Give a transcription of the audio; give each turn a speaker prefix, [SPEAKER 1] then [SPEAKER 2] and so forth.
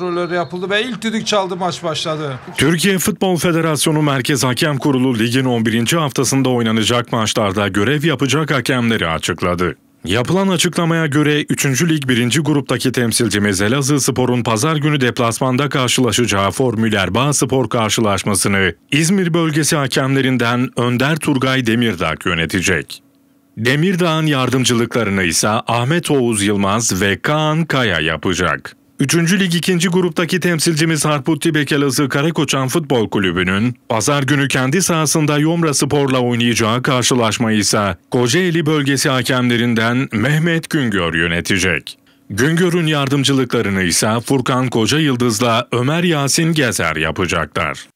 [SPEAKER 1] kontrolleri yapıldı ve ilk düdük çaldı maç başladı.
[SPEAKER 2] Türkiye Futbol Federasyonu Merkez Hakem Kurulu ligin 11. haftasında oynanacak maçlarda görev yapacak hakemleri açıkladı. Yapılan açıklamaya göre 3. Lig 1. gruptaki temsilcimiz Elazığ Spor'un pazar günü deplasmanda karşılaşacağı Formüler Bağ Spor karşılaşmasını İzmir bölgesi hakemlerinden Önder Turgay Demirdağ yönetecek. Demirdağ'ın yardımcılıklarını ise Ahmet Oğuz Yılmaz ve Kaan Kaya yapacak. Üçüncü Lig ikinci gruptaki temsilcimiz Harputli Bekelazı Karakoçan Futbol Kulübü'nün pazar günü kendi sahasında Yomra Spor'la oynayacağı karşılaşma ise Kocaeli bölgesi hakemlerinden Mehmet Güngör yönetecek. Güngör'ün yardımcılıklarını ise Furkan Koca Yıldız'la Ömer Yasin Gezer yapacaklar.